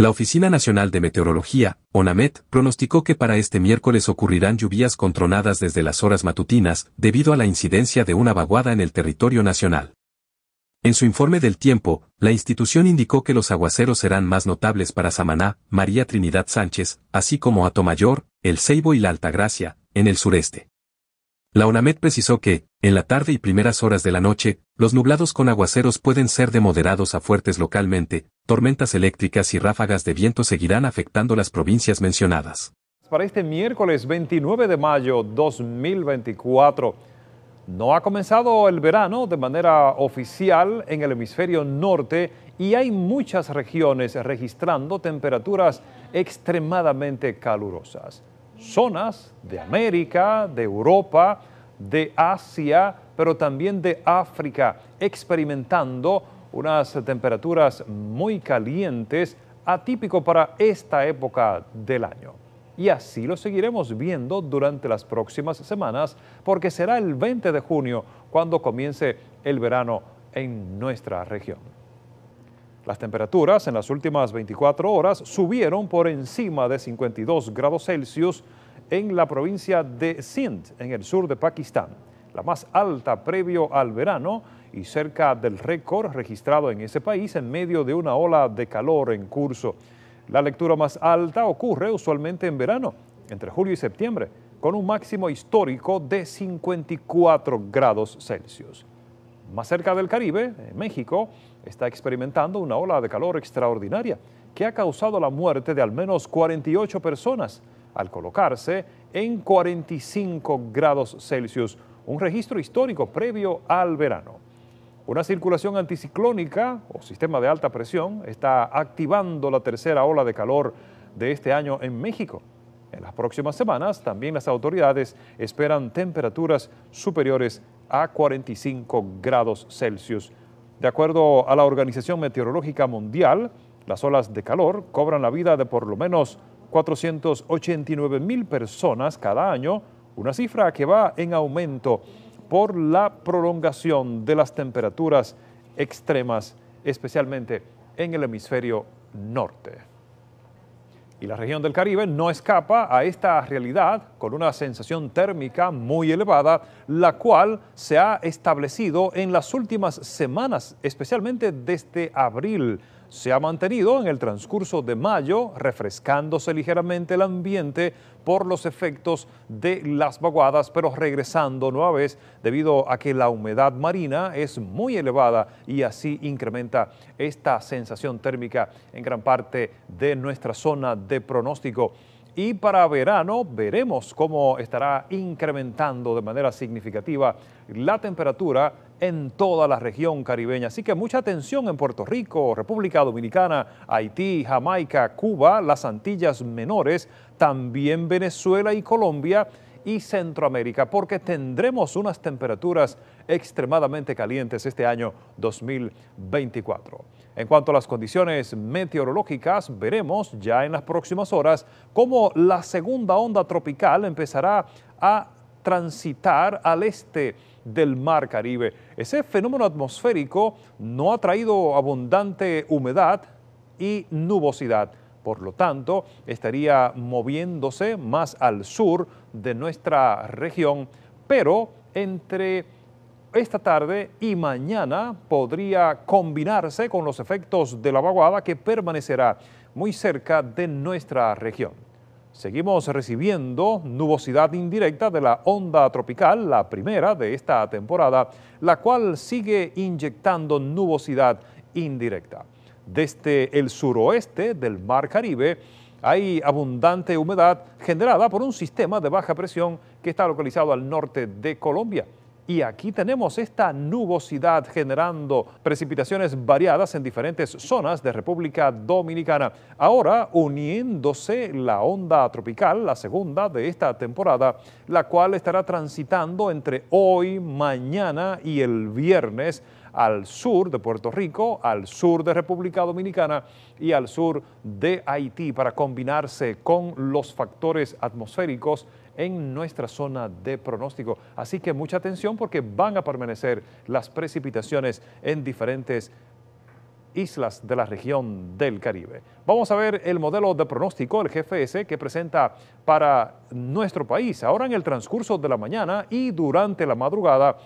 La Oficina Nacional de Meteorología, ONAMET, pronosticó que para este miércoles ocurrirán lluvias contronadas desde las horas matutinas, debido a la incidencia de una vaguada en el territorio nacional. En su informe del tiempo, la institución indicó que los aguaceros serán más notables para Samaná, María Trinidad Sánchez, así como Atomayor, El Ceibo y la Altagracia, en el sureste. La ONAMET precisó que, en la tarde y primeras horas de la noche, los nublados con aguaceros pueden ser de moderados a fuertes localmente, tormentas eléctricas y ráfagas de viento seguirán afectando las provincias mencionadas. Para este miércoles 29 de mayo 2024, no ha comenzado el verano de manera oficial en el hemisferio norte y hay muchas regiones registrando temperaturas extremadamente calurosas. Zonas de América, de Europa, de Asia, pero también de África, experimentando unas temperaturas muy calientes, atípico para esta época del año. Y así lo seguiremos viendo durante las próximas semanas, porque será el 20 de junio cuando comience el verano en nuestra región. Las temperaturas en las últimas 24 horas subieron por encima de 52 grados Celsius en la provincia de Sindh, en el sur de Pakistán, la más alta previo al verano, y cerca del récord registrado en ese país en medio de una ola de calor en curso. La lectura más alta ocurre usualmente en verano, entre julio y septiembre, con un máximo histórico de 54 grados Celsius. Más cerca del Caribe, México está experimentando una ola de calor extraordinaria que ha causado la muerte de al menos 48 personas al colocarse en 45 grados Celsius, un registro histórico previo al verano. Una circulación anticiclónica o sistema de alta presión está activando la tercera ola de calor de este año en México. En las próximas semanas también las autoridades esperan temperaturas superiores a 45 grados Celsius. De acuerdo a la Organización Meteorológica Mundial, las olas de calor cobran la vida de por lo menos 489 mil personas cada año, una cifra que va en aumento por la prolongación de las temperaturas extremas, especialmente en el hemisferio norte. Y la región del Caribe no escapa a esta realidad con una sensación térmica muy elevada, la cual se ha establecido en las últimas semanas, especialmente desde abril, se ha mantenido en el transcurso de mayo, refrescándose ligeramente el ambiente por los efectos de las vaguadas, pero regresando nueva vez debido a que la humedad marina es muy elevada y así incrementa esta sensación térmica en gran parte de nuestra zona de pronóstico y para verano veremos cómo estará incrementando de manera significativa la temperatura en toda la región caribeña. Así que mucha atención en Puerto Rico, República Dominicana, Haití, Jamaica, Cuba, las Antillas Menores, también Venezuela y Colombia y Centroamérica, porque tendremos unas temperaturas extremadamente calientes este año 2024. En cuanto a las condiciones meteorológicas, veremos ya en las próximas horas cómo la segunda onda tropical empezará a transitar al este del Mar Caribe. Ese fenómeno atmosférico no ha traído abundante humedad y nubosidad por lo tanto, estaría moviéndose más al sur de nuestra región, pero entre esta tarde y mañana podría combinarse con los efectos de la vaguada que permanecerá muy cerca de nuestra región. Seguimos recibiendo nubosidad indirecta de la onda tropical, la primera de esta temporada, la cual sigue inyectando nubosidad indirecta desde el suroeste del Mar Caribe, hay abundante humedad generada por un sistema de baja presión que está localizado al norte de Colombia. Y aquí tenemos esta nubosidad generando precipitaciones variadas en diferentes zonas de República Dominicana. Ahora uniéndose la onda tropical, la segunda de esta temporada, la cual estará transitando entre hoy, mañana y el viernes al sur de Puerto Rico, al sur de República Dominicana y al sur de Haití para combinarse con los factores atmosféricos en nuestra zona de pronóstico. Así que mucha atención porque van a permanecer las precipitaciones en diferentes islas de la región del Caribe. Vamos a ver el modelo de pronóstico, el GFS, que presenta para nuestro país ahora en el transcurso de la mañana y durante la madrugada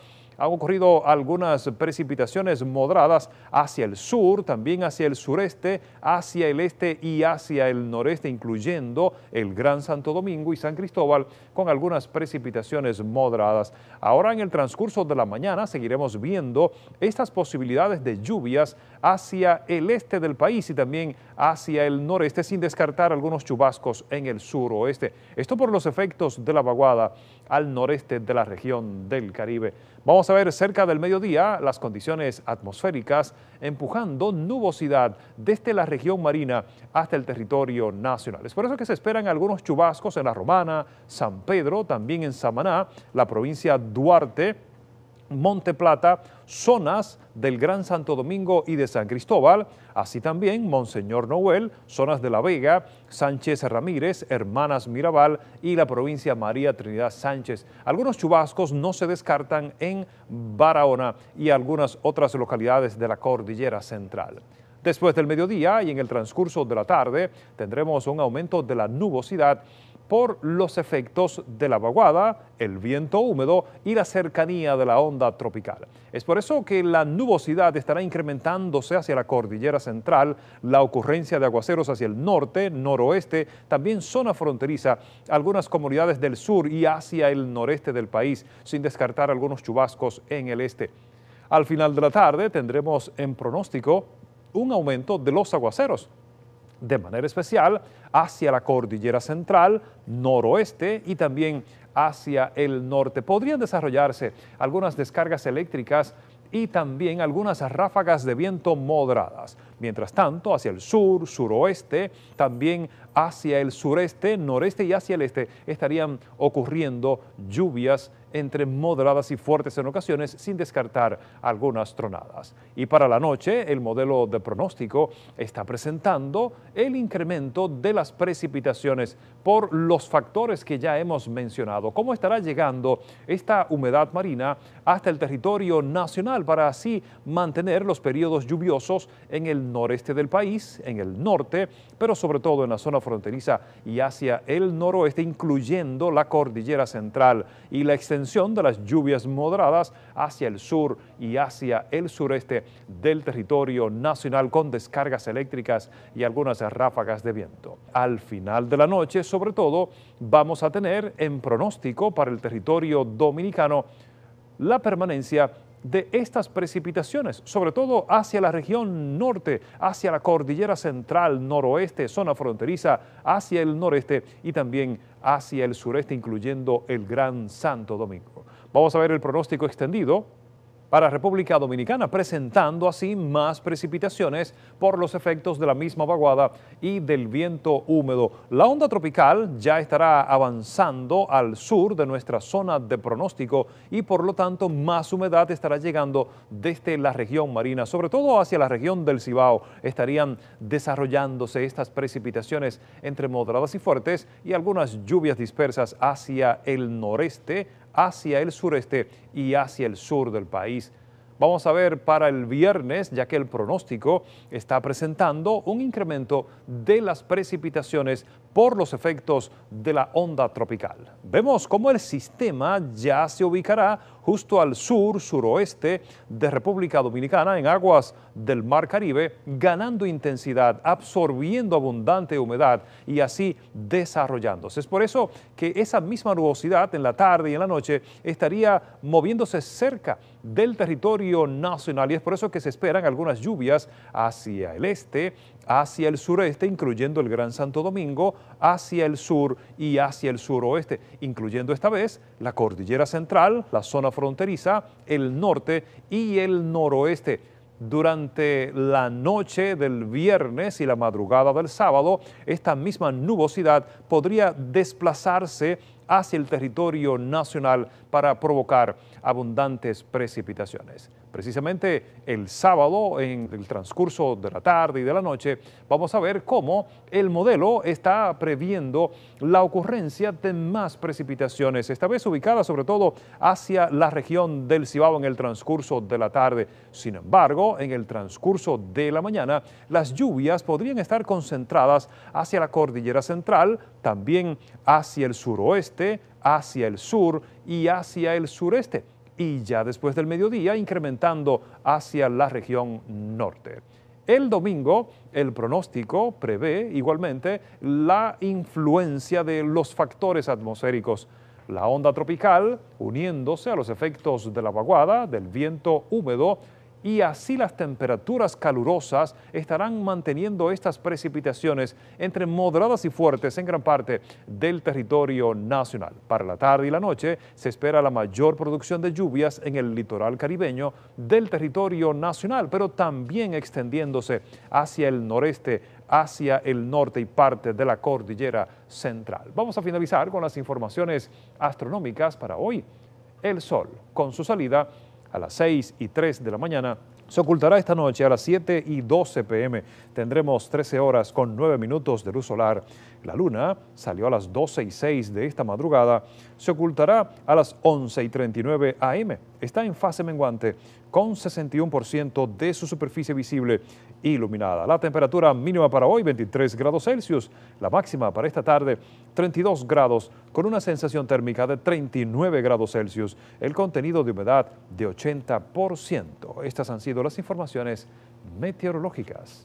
han ocurrido algunas precipitaciones moderadas hacia el sur, también hacia el sureste, hacia el este y hacia el noreste, incluyendo el Gran Santo Domingo y San Cristóbal, con algunas precipitaciones moderadas. Ahora en el transcurso de la mañana seguiremos viendo estas posibilidades de lluvias hacia el este del país y también hacia el noreste, sin descartar algunos chubascos en el suroeste. Esto por los efectos de la vaguada al noreste de la región del Caribe. Vamos a ver cerca del mediodía las condiciones atmosféricas empujando nubosidad desde la región marina hasta el territorio nacional. Es por eso que se esperan algunos chubascos en La Romana, San Pedro, también en Samaná, la provincia Duarte, Monte Plata, zonas del Gran Santo Domingo y de San Cristóbal, así también Monseñor Noel, zonas de La Vega, Sánchez Ramírez, Hermanas Mirabal y la provincia María Trinidad Sánchez. Algunos chubascos no se descartan en Barahona y algunas otras localidades de la cordillera central. Después del mediodía y en el transcurso de la tarde tendremos un aumento de la nubosidad por los efectos de la vaguada, el viento húmedo y la cercanía de la onda tropical. Es por eso que la nubosidad estará incrementándose hacia la cordillera central, la ocurrencia de aguaceros hacia el norte, noroeste, también zona fronteriza, algunas comunidades del sur y hacia el noreste del país, sin descartar algunos chubascos en el este. Al final de la tarde tendremos en pronóstico un aumento de los aguaceros, de manera especial hacia la cordillera central, noroeste y también hacia el norte. Podrían desarrollarse algunas descargas eléctricas y también algunas ráfagas de viento moderadas. Mientras tanto, hacia el sur, suroeste, también hacia el sureste, noreste y hacia el este estarían ocurriendo lluvias entre moderadas y fuertes en ocasiones, sin descartar algunas tronadas. Y para la noche, el modelo de pronóstico está presentando el incremento de las precipitaciones por los factores que ya hemos mencionado. ¿Cómo estará llegando esta humedad marina hasta el territorio nacional para así mantener los periodos lluviosos en el noreste del país, en el norte, pero sobre todo en la zona fronteriza y hacia el noroeste, incluyendo la cordillera central y la extensión de las lluvias moderadas hacia el sur y hacia el sureste del territorio nacional con descargas eléctricas y algunas ráfagas de viento. Al final de la noche, sobre todo, vamos a tener en pronóstico para el territorio dominicano la permanencia de estas precipitaciones, sobre todo hacia la región norte, hacia la cordillera central, noroeste, zona fronteriza, hacia el noreste y también hacia el sureste, incluyendo el Gran Santo Domingo. Vamos a ver el pronóstico extendido para República Dominicana, presentando así más precipitaciones por los efectos de la misma vaguada y del viento húmedo. La onda tropical ya estará avanzando al sur de nuestra zona de pronóstico y por lo tanto más humedad estará llegando desde la región marina, sobre todo hacia la región del Cibao. Estarían desarrollándose estas precipitaciones entre moderadas y fuertes y algunas lluvias dispersas hacia el noreste hacia el sureste y hacia el sur del país. Vamos a ver para el viernes, ya que el pronóstico está presentando un incremento de las precipitaciones por los efectos de la onda tropical. Vemos cómo el sistema ya se ubicará justo al sur, suroeste de República Dominicana, en aguas del Mar Caribe, ganando intensidad, absorbiendo abundante humedad y así desarrollándose. Es por eso que esa misma nubosidad en la tarde y en la noche estaría moviéndose cerca del territorio nacional y es por eso que se esperan algunas lluvias hacia el este hacia el sureste, incluyendo el Gran Santo Domingo, hacia el sur y hacia el suroeste, incluyendo esta vez la cordillera central, la zona fronteriza, el norte y el noroeste. Durante la noche del viernes y la madrugada del sábado, esta misma nubosidad podría desplazarse hacia el territorio nacional para provocar abundantes precipitaciones. Precisamente el sábado, en el transcurso de la tarde y de la noche, vamos a ver cómo el modelo está previendo la ocurrencia de más precipitaciones, esta vez ubicada sobre todo hacia la región del Cibao en el transcurso de la tarde. Sin embargo, en el transcurso de la mañana, las lluvias podrían estar concentradas hacia la cordillera central, también hacia el suroeste, hacia el sur y hacia el sureste y ya después del mediodía incrementando hacia la región norte. El domingo, el pronóstico prevé igualmente la influencia de los factores atmosféricos. La onda tropical, uniéndose a los efectos de la vaguada, del viento húmedo, y así las temperaturas calurosas estarán manteniendo estas precipitaciones entre moderadas y fuertes en gran parte del territorio nacional. Para la tarde y la noche se espera la mayor producción de lluvias en el litoral caribeño del territorio nacional, pero también extendiéndose hacia el noreste, hacia el norte y parte de la cordillera central. Vamos a finalizar con las informaciones astronómicas para hoy. El Sol, con su salida a las 6 y 3 de la mañana se ocultará esta noche a las 7 y 12 pm. Tendremos 13 horas con 9 minutos de luz solar la luna salió a las 12 y 6 de esta madrugada, se ocultará a las 11 y 39 am. Está en fase menguante con 61% de su superficie visible iluminada. La temperatura mínima para hoy 23 grados Celsius, la máxima para esta tarde 32 grados con una sensación térmica de 39 grados Celsius, el contenido de humedad de 80%. Estas han sido las informaciones meteorológicas.